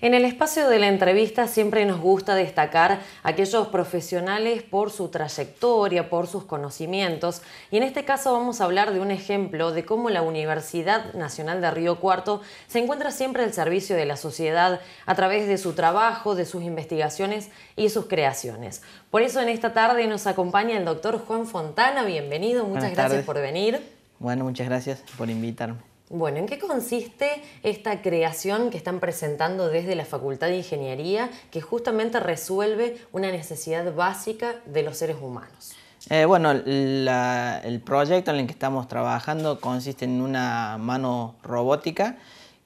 En el espacio de la entrevista siempre nos gusta destacar a aquellos profesionales por su trayectoria, por sus conocimientos, y en este caso vamos a hablar de un ejemplo de cómo la Universidad Nacional de Río Cuarto se encuentra siempre al servicio de la sociedad a través de su trabajo, de sus investigaciones y sus creaciones. Por eso en esta tarde nos acompaña el doctor Juan Fontana, bienvenido, muchas gracias por venir. Bueno, muchas gracias por invitarme. Bueno, ¿en qué consiste esta creación que están presentando desde la Facultad de Ingeniería que justamente resuelve una necesidad básica de los seres humanos? Eh, bueno, el proyecto en el que estamos trabajando consiste en una mano robótica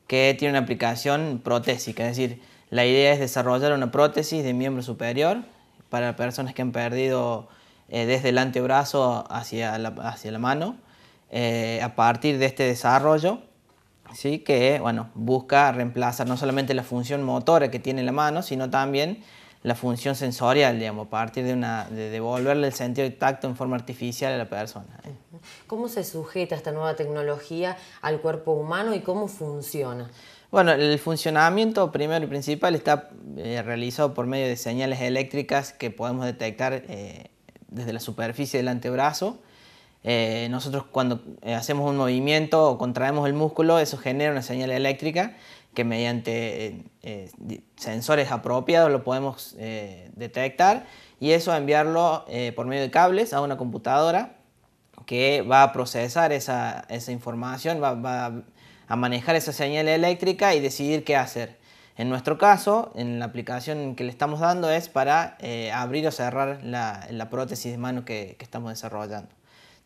que tiene una aplicación protésica, es decir, la idea es desarrollar una prótesis de miembro superior para personas que han perdido eh, desde el antebrazo hacia la mano eh, a partir de este desarrollo, ¿sí? que bueno, busca reemplazar no solamente la función motora que tiene la mano, sino también la función sensorial, digamos, a partir de, de devolverle el sentido de tacto en forma artificial a la persona. ¿eh? ¿Cómo se sujeta esta nueva tecnología al cuerpo humano y cómo funciona? Bueno, el funcionamiento primero y principal está eh, realizado por medio de señales eléctricas que podemos detectar desde la superficie del antebrazo eh, nosotros cuando eh, hacemos un movimiento o contraemos el músculo, eso genera una señal eléctrica que mediante eh, sensores apropiados lo podemos detectar y eso enviarlo por medio de cables a una computadora que va a procesar esa, información, va, a manejar esa señal eléctrica y decidir qué hacer. En nuestro caso, en la aplicación que le estamos dando es para abrir o cerrar la, prótesis de mano que estamos desarrollando.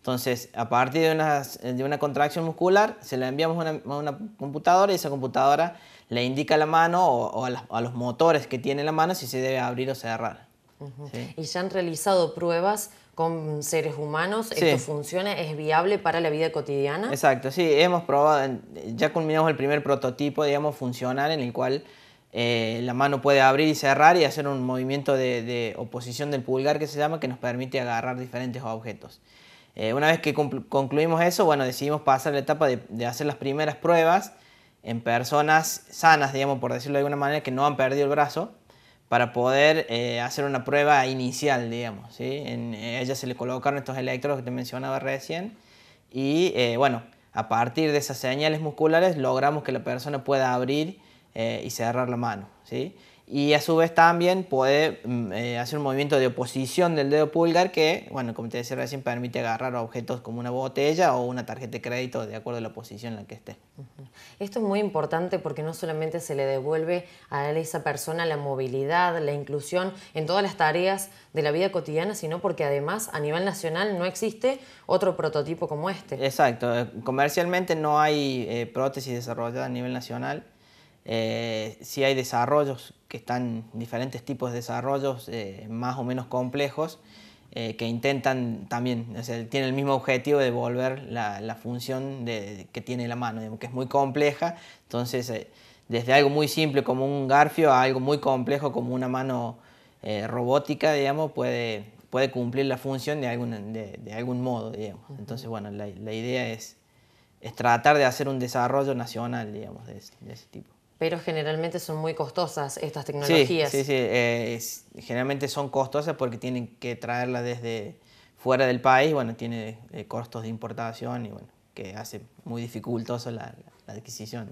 Entonces, a partir de una, contracción muscular, se la enviamos a una, computadora y esa computadora le indica a la mano o, a, los motores que tiene la mano si se debe abrir o cerrar. Y ya han realizado pruebas con seres humanos, esto funciona, es viable para la vida cotidiana. Exacto, sí, hemos probado, ya culminamos el primer prototipo, digamos, funcional en el cual eh, la mano puede abrir y cerrar y hacer un movimiento de, oposición del pulgar que se llama que nos permite agarrar diferentes objetos. Eh, una vez que concluimos eso, bueno, decidimos pasar la etapa de, hacer las primeras pruebas en personas sanas, digamos, por decirlo de alguna manera, que no han perdido el brazo, para poder eh, hacer una prueba inicial, digamos. ¿sí? En, eh, ella se le colocaron estos electrodos que te mencionaba recién y, bueno, a partir de esas señales musculares logramos que la persona pueda abrir y cerrar la mano, ¿sí? y a su vez también puede mm, eh, hacer un movimiento de oposición del dedo pulgar que, bueno, como te decía recién, permite agarrar objetos como una botella o una tarjeta de crédito de acuerdo a la posición en la que esté. Esto es muy importante porque no solamente se le devuelve a esa persona la movilidad, la inclusión en todas las tareas de la vida cotidiana, sino porque además a nivel nacional no existe otro prototipo como este. Exacto, eh, comercialmente no hay eh, prótesis desarrollada a nivel nacional eh, si hay desarrollos que están, diferentes tipos de desarrollos eh, más o menos complejos, eh, que intentan también, tiene el mismo objetivo de devolver la, función que tiene la mano, que es muy compleja, entonces desde algo muy simple como un garfio a algo muy complejo como una mano robótica, digamos, puede, puede cumplir la función de algún, de, algún modo, digamos. Entonces, bueno, la, idea es, es, tratar de hacer un desarrollo nacional, digamos, de ese tipo pero generalmente son muy costosas estas tecnologías. Sí, sí, eh, generalmente son costosas porque tienen que traerlas desde fuera del país, bueno, tiene eh, costos de importación y bueno, que hace muy dificultoso la adquisición.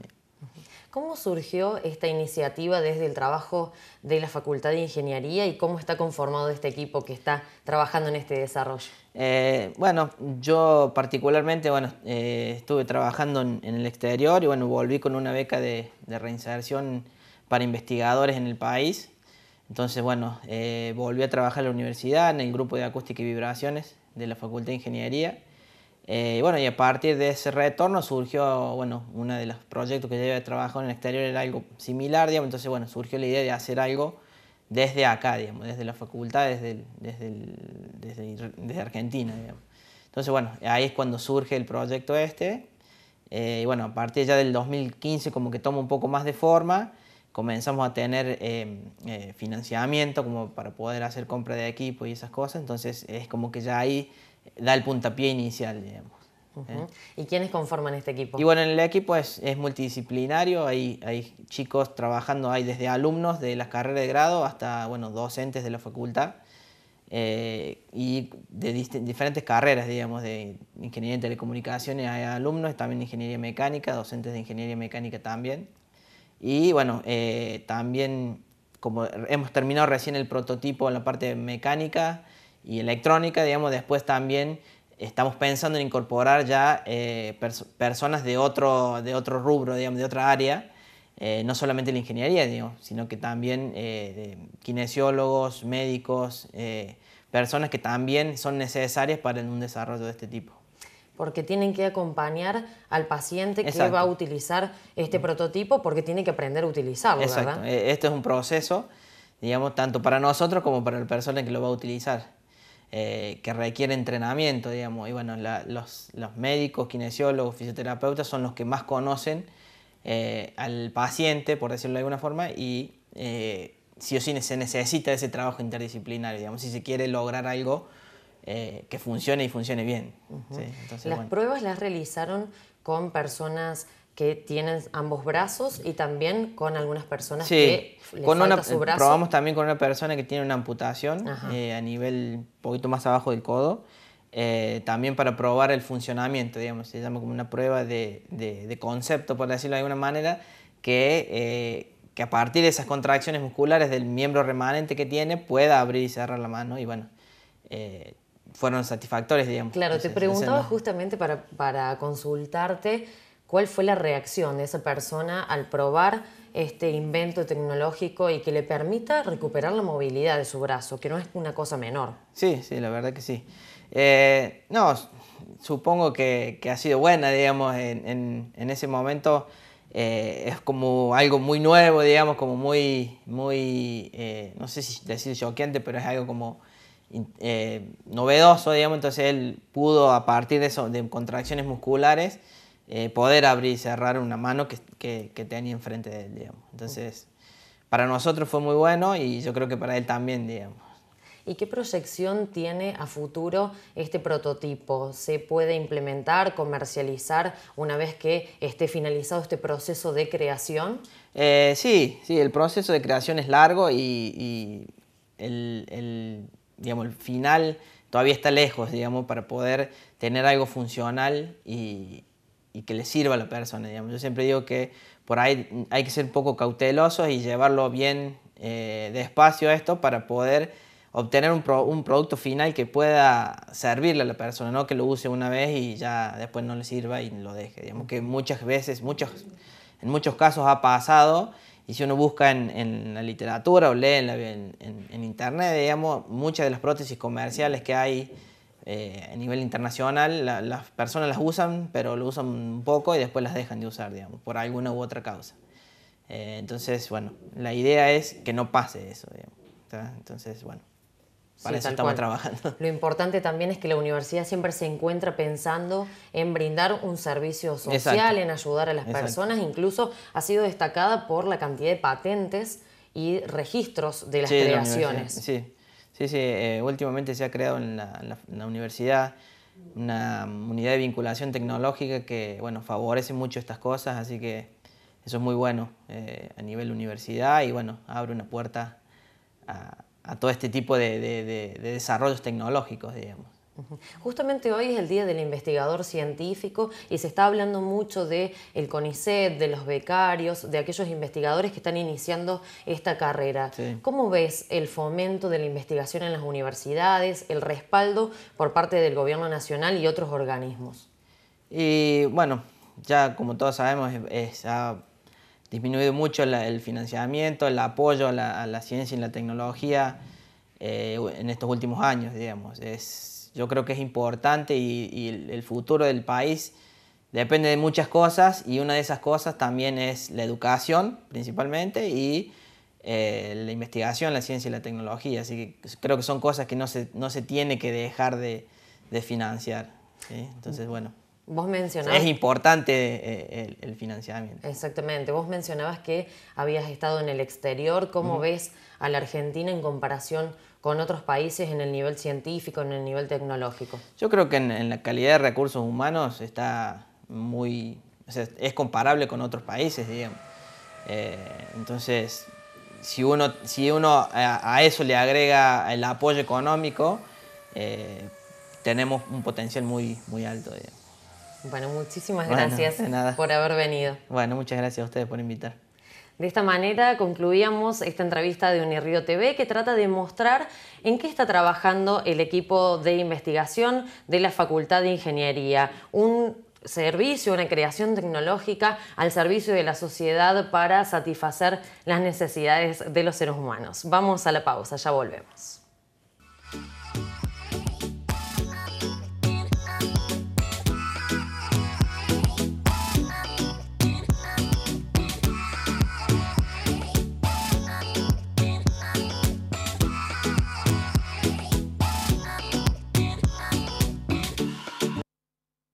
¿Cómo surgió esta iniciativa desde el trabajo de la Facultad de Ingeniería y cómo está conformado este equipo que está trabajando en este desarrollo? Eh, bueno, yo particularmente bueno, eh, estuve trabajando en, el exterior y bueno, volví con una beca de, reinserción para investigadores en el país. Entonces, bueno, eh, volví a trabajar en la universidad, en el grupo de acústica y vibraciones de la Facultad de Ingeniería. bueno, y a partir de ese retorno surgió, bueno, uno de los proyectos que yo había trabajado en el exterior era algo similar, digamos, entonces, bueno, surgió la idea de hacer algo desde acá, digamos, desde la facultad, desde desde el desde, Argentina, Entonces, bueno, ahí es cuando surge el proyecto este. Eh, y bueno, a partir ya del 2015 como que toma un poco más de forma, comenzamos a tener eh, eh, financiamiento como para poder hacer compra de equipo y esas cosas, entonces es como que ya ahí da el puntapié inicial, digamos. ¿Y quiénes conforman este equipo? Y bueno, el equipo es, multidisciplinario, hay, hay chicos trabajando, ahí desde alumnos de las carreras de grado hasta, bueno, docentes de la facultad eh, y de diferentes carreras, digamos, de ingeniería en telecomunicaciones. Hay alumnos, también de ingeniería mecánica, docentes de ingeniería mecánica también. Y bueno, eh, también como hemos terminado recién el prototipo en la parte mecánica y electrónica, digamos, después también estamos pensando en incorporar ya eh, personas de otro, de otro rubro, digamos, de otra área, eh, no solamente la ingeniería, sino que también eh, kinesiólogos, médicos, eh, personas que también son necesarias para un desarrollo de este tipo. Porque tienen que acompañar al paciente que va a utilizar este prototipo, porque tiene que aprender a utilizarlo, Exacto. Este es un proceso, digamos, tanto para nosotros como para el persona que lo va a utilizar. que requiere entrenamiento, digamos. Y bueno, los, los, médicos, kinesiólogos, fisioterapeutas son los que más conocen eh, al paciente, por decirlo de alguna forma, y eh, sí o sí se necesita ese trabajo interdisciplinario, digamos, si se quiere lograr algo eh, que funcione y funcione bien. las pruebas las realizaron con personas que tienen ambos brazos y también con algunas personas que con falta su brazo. Probamos también con una persona que tiene una amputación eh, a nivel un poquito más abajo del codo eh, también para probar el funcionamiento, digamos, se llama como una prueba de, de, concepto, por decirlo de alguna manera, que, eh, que, a partir de esas contracciones musculares del miembro remanente que tiene pueda abrir y cerrar la mano y bueno, eh, fueron satisfactorios, digamos. Claro, te preguntaba justamente para, para consultarte cuál fue la reacción de esa persona al probar este invento tecnológico y que le permita recuperar la movilidad de su brazo, que no es una cosa menor. Sí, sí, la verdad que sí. Eh, no, supongo que, ha sido buena, digamos, en, ese momento eh, es como algo muy nuevo, digamos, como muy, muy, eh, no sé si decir choqueante, pero es algo como novedoso, digamos, entonces él pudo a partir de eso, de contracciones musculares, poder abrir y cerrar una mano que, tenía enfrente de él, digamos. Entonces, para nosotros fue muy bueno y yo creo que para él también, digamos y qué proyección tiene a futuro este prototipo. ¿Se puede implementar, comercializar una vez que esté finalizado este proceso de creación? Eh, sí, sí, el proceso de creación es largo y, el, digamos, el final todavía está lejos, digamos, para poder tener algo funcional y, que le sirva a la persona, Yo siempre digo que por ahí hay que ser un poco cautelosos y llevarlo bien eh, despacio esto para poder obtener un, producto final que pueda servirle a la persona, no que lo use una vez y ya después no le sirva y lo deje. Digamos que muchas veces, muchos, en muchos casos ha pasado, y si uno busca en, la literatura o lee en, internet, digamos, muchas de las prótesis comerciales que hay eh, a nivel internacional, las personas las usan, pero lo usan un poco y después las dejan de usar, digamos, por alguna u otra causa. Eh, entonces, bueno, la idea es que no pase eso, Entonces, bueno para eso estamos trabajando. Lo importante también es que la universidad siempre se encuentra pensando en brindar un servicio social, en ayudar a las personas, incluso ha sido destacada por la cantidad de patentes y registros de las creaciones. sí, sí, sí. Eh, últimamente se ha creado en la, universidad una unidad de vinculación tecnológica que, bueno, favorece mucho estas cosas, así que eso es muy bueno eh, a nivel universidad y, bueno, abre una puerta a a todo este tipo de, desarrollos tecnológicos, digamos. Justamente hoy es el Día del Investigador Científico y se está hablando mucho de el CONICET, de los becarios, de aquellos investigadores que están iniciando esta carrera. ¿Cómo ves el fomento de la investigación en las universidades, el respaldo por parte del Gobierno Nacional y otros organismos? Y bueno, ya como todos sabemos, es, disminuido mucho el financiamiento, el apoyo a la, ciencia y la tecnología eh, en estos últimos años, digamos. Es, yo creo que es importante y, el futuro del país depende de muchas cosas y una de esas cosas también es la educación principalmente y eh, la investigación, la ciencia y la tecnología. Así que creo que son cosas que no se, no se tiene que dejar de, financiar. Entonces, bueno. Es importante eh, el, financiamiento. Exactamente. Vos mencionabas que habías estado en el exterior. ¿Cómo ves a la Argentina en comparación con otros países en el nivel científico, en el nivel tecnológico? Yo creo que en, la calidad de recursos humanos está muy... es comparable con otros países, digamos. Eh, entonces, si uno, si uno a, eso le agrega el apoyo económico, eh, tenemos un potencial muy, muy alto, digamos. Bueno, muchísimas gracias por haber venido. Bueno, muchas gracias a ustedes por invitar. De esta manera concluíamos esta entrevista de Unirío TV que trata de mostrar en qué está trabajando el equipo de investigación de la Facultad de Ingeniería. Un servicio, una creación tecnológica al servicio de la sociedad para satisfacer las necesidades de los seres humanos. Vamos a la pausa, ya volvemos.